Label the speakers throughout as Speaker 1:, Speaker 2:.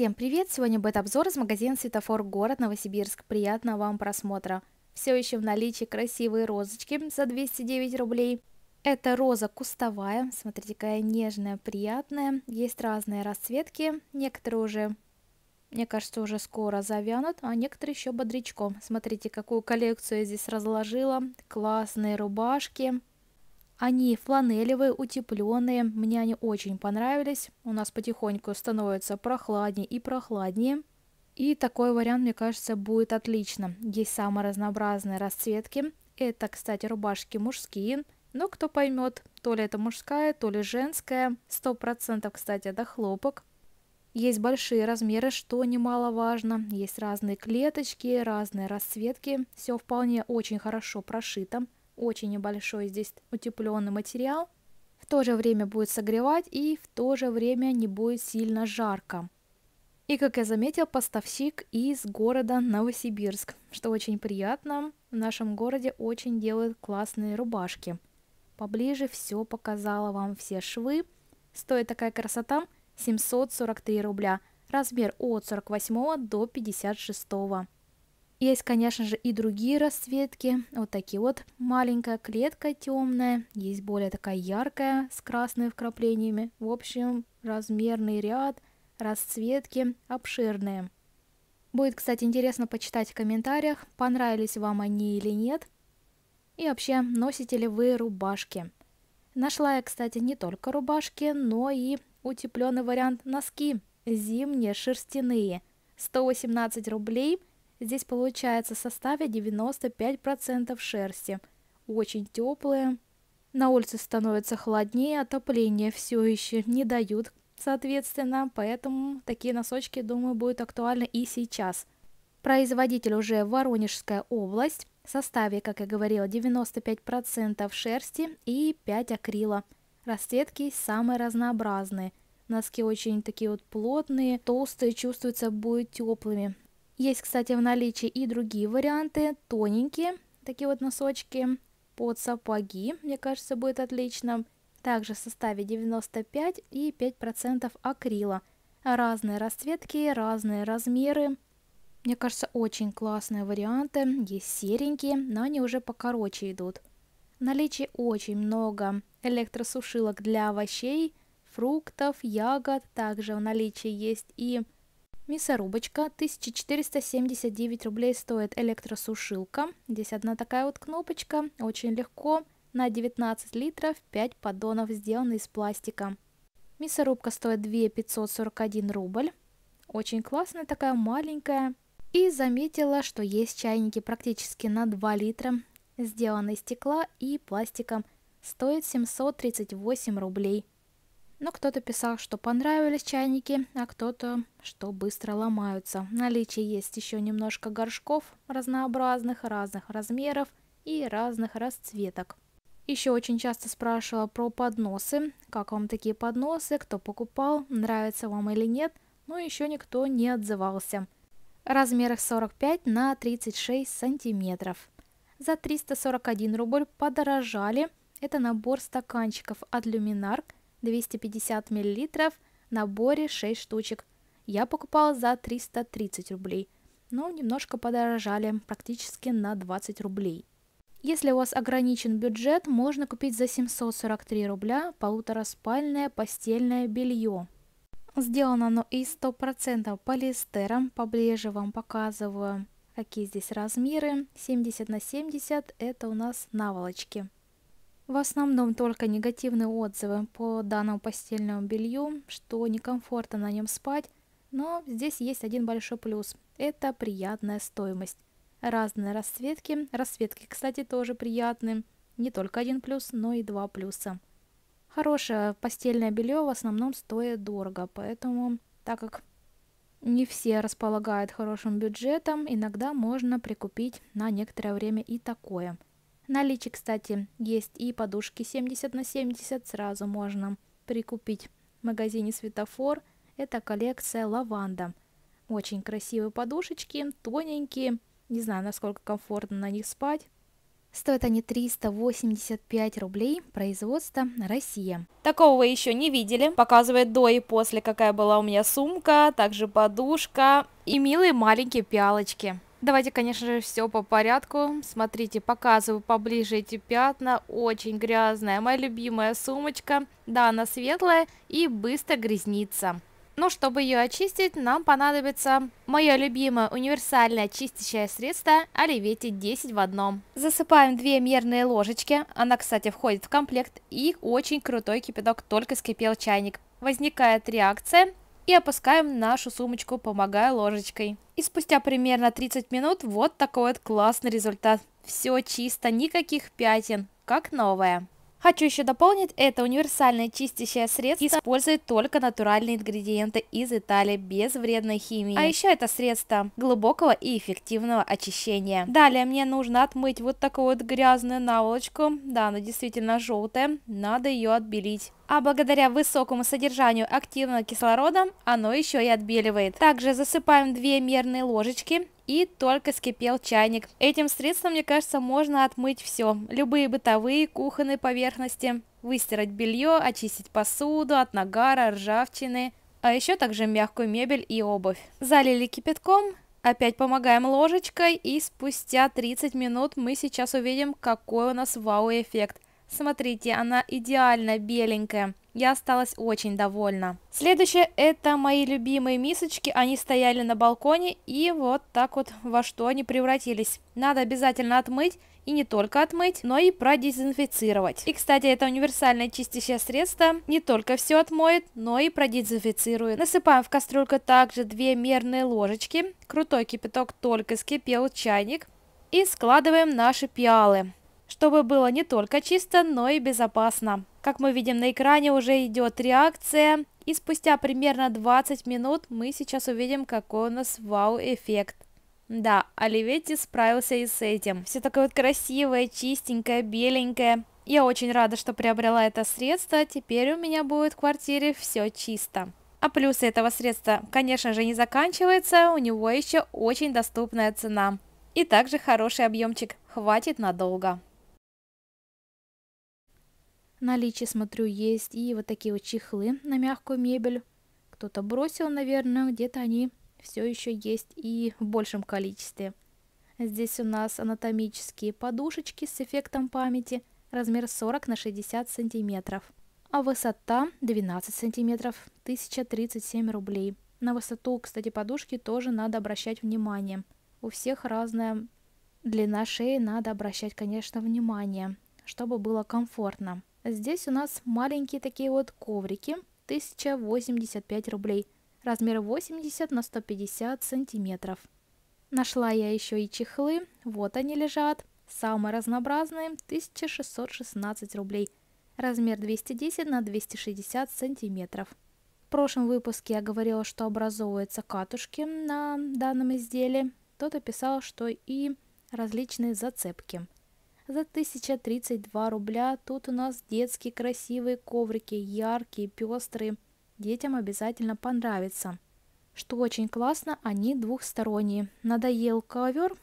Speaker 1: Всем привет! Сегодня будет обзор из магазина «Светофор Город Новосибирск». Приятного вам просмотра! Все еще в наличии красивые розочки за 209 рублей. Это роза кустовая, смотрите, какая нежная, приятная. Есть разные расцветки, некоторые уже, мне кажется, уже скоро завянут, а некоторые еще бодрячком. Смотрите, какую коллекцию я здесь разложила. Классные рубашки, они фланелевые, утепленные, мне они очень понравились. У нас потихоньку становится прохладнее и прохладнее. И такой вариант, мне кажется, будет отлично. Есть самые разнообразные расцветки. Это, кстати, рубашки мужские. Но кто поймет, то ли это мужская, то ли женская. сто процентов, кстати, это хлопок. Есть большие размеры, что немаловажно. Есть разные клеточки, разные расцветки. Все вполне очень хорошо прошито очень небольшой здесь утепленный материал. В то же время будет согревать и в то же время не будет сильно жарко. И, как я заметил, поставщик из города Новосибирск, что очень приятно. В нашем городе очень делают классные рубашки. Поближе все показала вам все швы. Стоит такая красота 743 рубля. Размер от 48 до 56. Есть, конечно же, и другие расцветки. Вот такие вот. Маленькая клетка темная. Есть более такая яркая с красными вкраплениями. В общем, размерный ряд, расцветки обширные. Будет, кстати, интересно почитать в комментариях, понравились вам они или нет. И вообще, носите ли вы рубашки. Нашла я, кстати, не только рубашки, но и утепленный вариант носки. Зимние, шерстяные. 118 рублей – Здесь получается в составе 95% шерсти. Очень теплые. На улице становится холоднее, отопление все еще не дают, соответственно, поэтому такие носочки, думаю, будут актуальны и сейчас. Производитель уже Воронежская область, в составе, как я говорила, 95% шерсти и 5 акрила. Расцветки самые разнообразные. Носки очень такие вот плотные, толстые, чувствуются будут теплыми. Есть, кстати, в наличии и другие варианты. Тоненькие, такие вот носочки под сапоги, мне кажется, будет отлично. Также в составе 95 и 5% акрила. Разные расцветки, разные размеры. Мне кажется, очень классные варианты. Есть серенькие, но они уже покороче идут. В наличии очень много электросушилок для овощей, фруктов, ягод. Также в наличии есть и Мясорубочка 1479 рублей стоит электросушилка. Здесь одна такая вот кнопочка, очень легко. На 19 литров 5 поддонов сделаны из пластика. Мясорубка стоит 2541 рубль. Очень классная такая маленькая. И заметила, что есть чайники практически на 2 литра, сделаны из стекла и пластика. Стоит 738 рублей. Но кто-то писал, что понравились чайники, а кто-то, что быстро ломаются. В наличии есть еще немножко горшков разнообразных, разных размеров и разных расцветок. Еще очень часто спрашивала про подносы. Как вам такие подносы? Кто покупал? Нравится вам или нет? Но ну, еще никто не отзывался. Размеры 45 на 36 сантиметров. За 341 рубль подорожали. Это набор стаканчиков от Luminarc – 250 мл, наборе 6 штучек. Я покупала за 330 рублей, но ну, немножко подорожали, практически на 20 рублей. Если у вас ограничен бюджет, можно купить за 743 рубля полутораспальное постельное белье. Сделано оно из 100% полиэстера, поближе вам показываю, какие здесь размеры. 70 на 70 это у нас наволочки. В основном только негативные отзывы по данному постельному белью, что некомфортно на нем спать, но здесь есть один большой плюс – это приятная стоимость. Разные расцветки, расцветки, кстати, тоже приятны, не только один плюс, но и два плюса. Хорошее постельное белье в основном стоит дорого, поэтому, так как не все располагают хорошим бюджетом, иногда можно прикупить на некоторое время и такое – наличии, кстати, есть и подушки 70 на 70, сразу можно прикупить в магазине «Светофор». Это коллекция «Лаванда». Очень красивые подушечки, тоненькие, не знаю, насколько комфортно на них спать. Стоят они 385 рублей, производство Россия. Такого вы еще не видели. Показывает до и после, какая была у меня сумка, также подушка и милые маленькие пялочки. Давайте, конечно же, все по порядку. Смотрите, показываю поближе эти пятна. Очень грязная. Моя любимая сумочка. Да, она светлая и быстро грязнится. Но чтобы ее очистить, нам понадобится мое любимое универсальное чистящее средство Оливети 10 в одном. Засыпаем 2 мерные ложечки, она, кстати, входит в комплект, и очень крутой кипяток, только скипел чайник. Возникает реакция, и опускаем нашу сумочку, помогая ложечкой. И спустя примерно 30 минут вот такой вот классный результат. Все чисто, никаких пятен, как новое. Хочу еще дополнить, это универсальное чистящее средство использует только натуральные ингредиенты из Италии, без вредной химии. А еще это средство глубокого и эффективного очищения. Далее мне нужно отмыть вот такую вот грязную наволочку, да, она действительно желтая, надо ее отбелить а благодаря высокому содержанию активного кислорода оно еще и отбеливает. Также засыпаем 2 мерные ложечки и только скипел чайник. Этим средством, мне кажется, можно отмыть все. Любые бытовые, кухонные поверхности, выстирать белье, очистить посуду от нагара, ржавчины, а еще также мягкую мебель и обувь. Залили кипятком, Опять помогаем ложечкой и спустя 30 минут мы сейчас увидим, какой у нас вау-эффект – Смотрите, она идеально беленькая. Я осталась очень довольна. Следующее это мои любимые мисочки. Они стояли на балконе и вот так вот во что они превратились. Надо обязательно отмыть и не только отмыть, но и продезинфицировать. И, кстати, это универсальное чистящее средство не только все отмоет, но и продезинфицирует. Насыпаем в кастрюльку также две мерные ложечки. Крутой кипяток только скипел чайник. И складываем наши пиалы чтобы было не только чисто, но и безопасно. Как мы видим на экране уже идет реакция, и спустя примерно 20 минут мы сейчас увидим, какой у нас вау-эффект. Да, Оливетти справился и с этим. Все такое вот красивое, чистенькое, беленькое. Я очень рада, что приобрела это средство, теперь у меня будет в квартире все чисто. А плюсы этого средства, конечно же, не заканчиваются, у него еще очень доступная цена. И также хороший объемчик, хватит надолго наличие смотрю, есть и вот такие вот чехлы на мягкую мебель. Кто-то бросил, наверное, где-то они все еще есть и в большем количестве. Здесь у нас анатомические подушечки с эффектом памяти, размер 40 на 60 сантиметров. А высота 12 сантиметров, 1037 рублей. На высоту, кстати, подушки тоже надо обращать внимание. У всех разная длина шеи, надо обращать, конечно, внимание, чтобы было комфортно. Здесь у нас маленькие такие вот коврики, 1085 рублей, размер 80 на 150 сантиметров. Нашла я еще и чехлы, вот они лежат, самые разнообразные, 1616 рублей, размер 210 на 260 сантиметров. В прошлом выпуске я говорила, что образовываются катушки на данном изделии. Кто-то писал, что и различные зацепки – за 1032 рубля тут у нас детские красивые коврики, яркие, пестрые. Детям обязательно понравится. Что очень классно, они двухсторонние. Надоел ковер,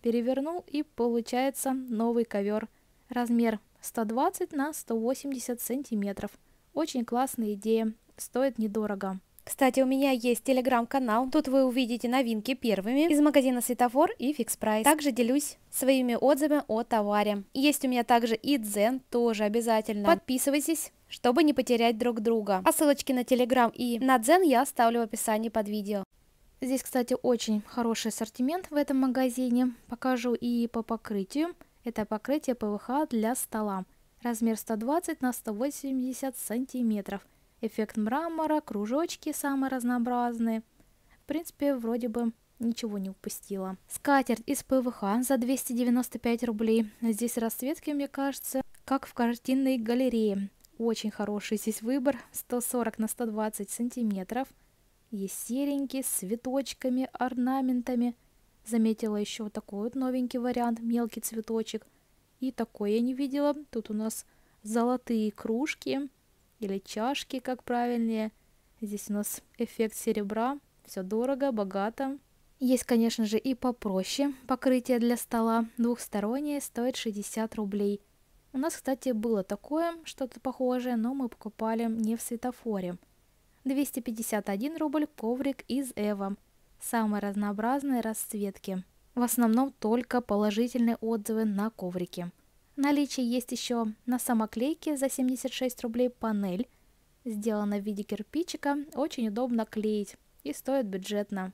Speaker 1: перевернул и получается новый ковер. Размер 120 на 180 сантиметров. Очень классная идея, стоит недорого. Кстати, у меня есть телеграм-канал, тут вы увидите новинки первыми из магазина Светофор и Фикс Прайс. Также делюсь своими отзывами о товаре. Есть у меня также и Дзен, тоже обязательно. Подписывайтесь чтобы не потерять друг друга. А ссылочки на Телеграм и на Дзен я оставлю в описании под видео. Здесь, кстати, очень хороший ассортимент в этом магазине. Покажу и по покрытию. Это покрытие ПВХ для стола. Размер 120 на 180 сантиметров эффект мрамора, кружочки самые разнообразные. В принципе, вроде бы ничего не упустила. Скатерть из ПВХ за 295 рублей. Здесь расцветки, мне кажется, как в картинной галерее. Очень хороший здесь выбор, 140 на 120 сантиметров. Есть серенький, с цветочками, орнаментами. Заметила еще вот такой вот новенький вариант, мелкий цветочек. И такой я не видела. Тут у нас золотые кружки или чашки, как правильнее. Здесь у нас эффект серебра, все дорого, богато. Есть, конечно же, и попроще. Покрытие для стола двухстороннее стоит 60 рублей. У нас, кстати, было такое, что-то похожее, но мы покупали не в светофоре. 251 рубль коврик из Эва. Самые разнообразные расцветки. В основном только положительные отзывы на коврике наличии есть еще на самоклейке за 76 рублей панель. Сделана в виде кирпичика, очень удобно клеить и стоит бюджетно.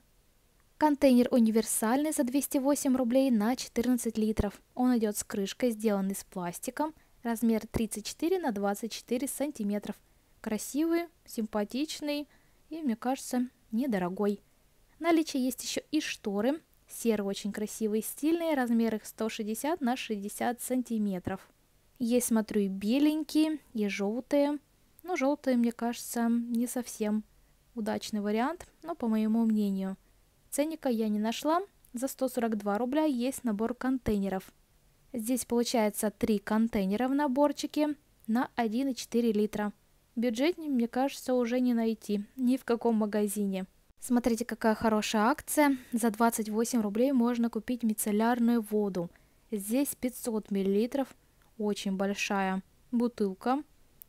Speaker 1: Контейнер универсальный за 208 рублей на 14 литров. Он идет с крышкой, сделанный с пластиком, размер 34 на 24 сантиметров. Красивый, симпатичный и, мне кажется, недорогой. наличие есть еще и шторы Серый очень красивый и стильный, размер их 160 на 60 сантиметров. Есть, смотрю, и беленькие, и желтые. Но ну, желтые, мне кажется, не совсем удачный вариант, но по моему мнению. Ценника я не нашла, за 142 рубля есть набор контейнеров. Здесь получается 3 контейнера в наборчике на 1,4 литра. Бюджетнее, мне кажется, уже не найти ни в каком магазине. Смотрите, какая хорошая акция. За 28 рублей можно купить мицеллярную воду. Здесь 500 миллилитров. Очень большая бутылка.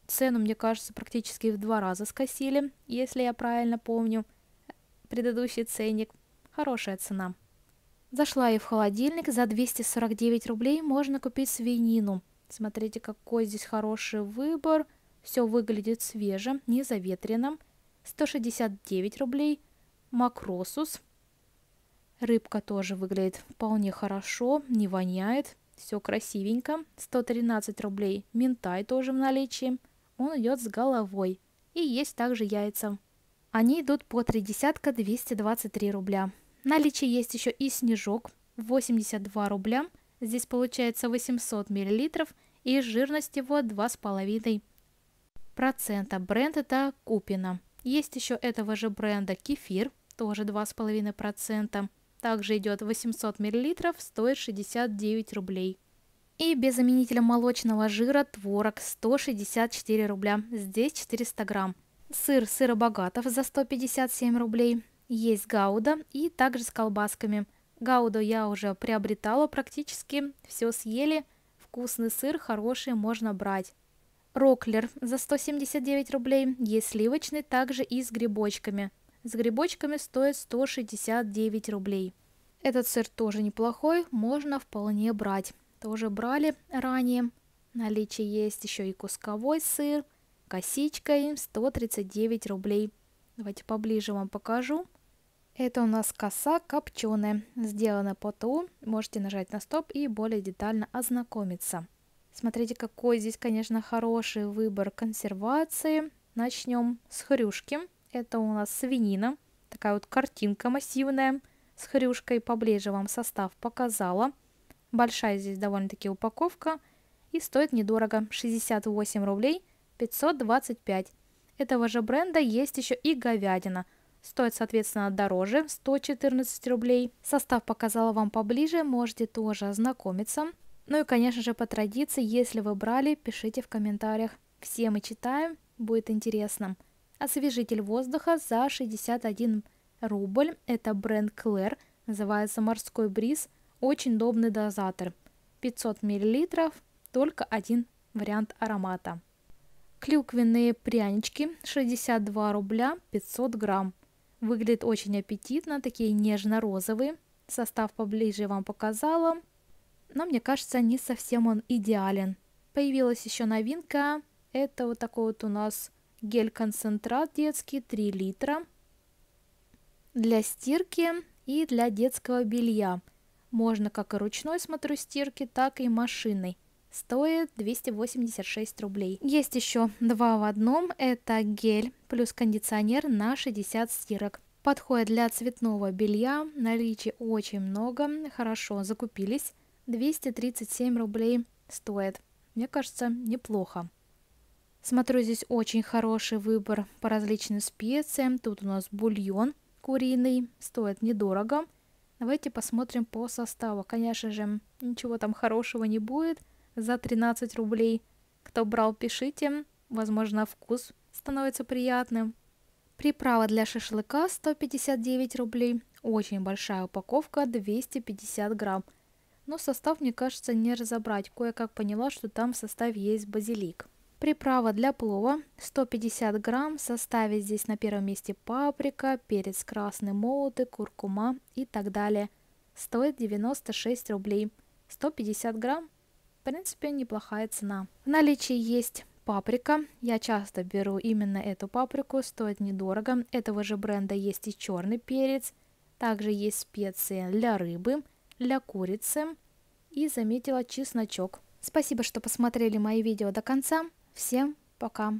Speaker 1: Цену, мне кажется, практически в два раза скосили, если я правильно помню. Предыдущий ценник. Хорошая цена. Зашла я в холодильник. За 249 рублей можно купить свинину. Смотрите, какой здесь хороший выбор. Все выглядит свежим, не заветрено. 169 рублей макросус. Рыбка тоже выглядит вполне хорошо, не воняет, все красивенько. 113 рублей. Минтай тоже в наличии. Он идет с головой. И есть также яйца. Они идут по 3 десятка 223 рубля. В наличии есть еще и снежок 82 рубля. Здесь получается 800 мл и жирность его 2,5%. Бренд это Купина. Есть еще этого же бренда кефир тоже 2,5%. Также идет 800 мл, стоит 69 рублей. И без заменителя молочного жира творог 164 рубля, здесь 400 грамм. Сыр сыробогатов за 157 рублей. Есть гауда и также с колбасками. Гауду я уже приобретала практически, все съели. Вкусный сыр, хороший, можно брать. Роклер за 179 рублей, есть сливочный, также и с грибочками с грибочками стоит 169 рублей. Этот сыр тоже неплохой, можно вполне брать. Тоже брали ранее. Наличие есть еще и кусковой сыр, косичка им 139 рублей. Давайте поближе вам покажу. Это у нас коса копченая, сделана по ТУ. Можете нажать на стоп и более детально ознакомиться. Смотрите, какой здесь, конечно, хороший выбор консервации. Начнем с хрюшки. Это у нас свинина. Такая вот картинка массивная с хрюшкой. Поближе вам состав показала. Большая здесь довольно-таки упаковка. И стоит недорого. 68 рублей 525. Этого же бренда есть еще и говядина. Стоит, соответственно, дороже, 114 рублей. Состав показала вам поближе, можете тоже ознакомиться. Ну и, конечно же, по традиции, если вы брали, пишите в комментариях. Все мы читаем, будет интересно освежитель воздуха за 61 рубль. Это бренд Клэр, называется «Морской бриз». Очень удобный дозатор. 500 мл, только один вариант аромата. Клюквенные прянички 62 рубля 500 грамм. Выглядит очень аппетитно, такие нежно-розовые. Состав поближе вам показала, но мне кажется, не совсем он идеален. Появилась еще новинка. Это вот такой вот у нас гель-концентрат детский 3 литра для стирки и для детского белья. Можно как и ручной, смотрю, стирки, так и машиной. Стоит 286 рублей. Есть еще два в одном. Это гель плюс кондиционер на 60 стирок. Подходит для цветного белья. наличие очень много. Хорошо, закупились. 237 рублей стоит. Мне кажется, неплохо. Смотрю, здесь очень хороший выбор по различным специям. Тут у нас бульон куриный, стоит недорого. Давайте посмотрим по составу. Конечно же, ничего там хорошего не будет за 13 рублей. Кто брал, пишите. Возможно, вкус становится приятным. Приправа для шашлыка 159 рублей. Очень большая упаковка, 250 грамм. Но состав, мне кажется, не разобрать. Кое-как поняла, что там в составе есть базилик. Приправа для плова 150 грамм. составе здесь на первом месте паприка, перец красный молотый, куркума и так далее. Стоит 96 рублей. 150 грамм. В принципе, неплохая цена. В наличии есть паприка. Я часто беру именно эту паприку, стоит недорого. Этого же бренда есть и черный перец. Также есть специи для рыбы, для курицы. И заметила чесночок. Спасибо, что посмотрели мои видео до конца. Всем пока!